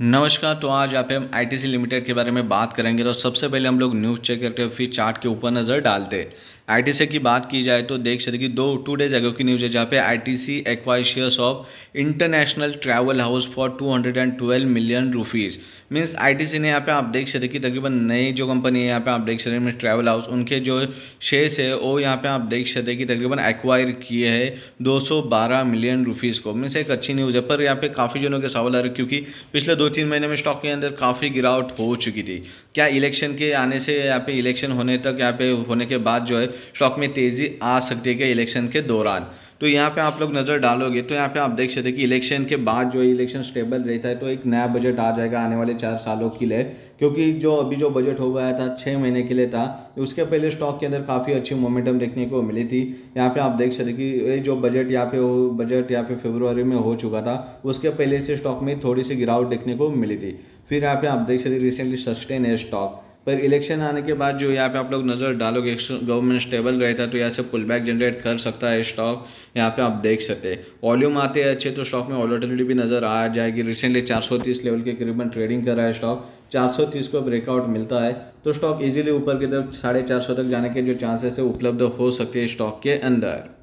नमस्कार तो आज आप हम आईटीसी लिमिटेड के बारे में बात करेंगे तो सबसे पहले हम लोग न्यूज़ चेक करते हैं फिर चार्ट के ऊपर नज़र डालते आईटीसी की बात की जाए तो देख सकते कि दो टू डेज अगो की न्यूज़ है जहाँ पे ITC acquire shares of international travel house for 212 million rupees means ITC ने यहाँ पे आप देख सकते कि तकरीबन नई जो कंपनी है यहाँ पे आप देख सकते हैं ट्रैवल हाउस उनके जो शेयर्स है वो यहाँ पे आप देख सकते कि तकरीबन एक्वायर किए है दो मिलियन रुपीज़ को मीन्स एक अच्छी न्यूज़ है पर यहाँ पे काफ़ी जनों के सवाल आ रहे क्योंकि पिछले दो तीन महीने में स्टॉक के अंदर काफ़ी गिरावट हो चुकी थी क्या इलेक्शन के आने से यहाँ पे इलेक्शन होने तक यहाँ पे होने के बाद जो है स्टॉक में तेज़ी आ सकती है क्या इलेक्शन के दौरान तो यहाँ पे आप लोग नज़र डालोगे तो यहाँ पे आप देख सकते हैं कि इलेक्शन के बाद जो इलेक्शन स्टेबल रहता है तो एक नया बजट आ जाएगा आने वाले चार सालों के लिए क्योंकि जो अभी जो बजट हो गया था छः महीने के लिए था उसके पहले स्टॉक के अंदर काफ़ी अच्छी मोमेंटम देखने को मिली थी यहाँ पे आप देख सकते कि ये जो बजट यहाँ पे बजट यहाँ पे फेब्रुवरी में हो चुका था उसके पहले से स्टॉक में थोड़ी सी गिरावट देखने को मिली थी फिर यहाँ पे आप देख सकते रिसेंटली सस्टेन है स्टॉक पर इलेक्शन आने के बाद जो यहाँ पे आप लोग नज़र डालोगे गवर्नमेंट स्टेबल रहता है तो यहाँ से पुल बैक जनरेट कर सकता है स्टॉक यहाँ पे आप देख सकते हैं वॉल्यूम आते हैं अच्छे तो स्टॉक में ऑलोटिलिटी भी नज़र आ जाएगी रिसेंटली 430 लेवल के करीबन ट्रेडिंग कर रहा है स्टॉक 430 को ब्रेकआउट मिलता है तो स्टॉक ईजिली ऊपर की तरफ साढ़े तक जाने के जो चांसेस है उपलब्ध हो सकते हैं स्टॉक के अंदर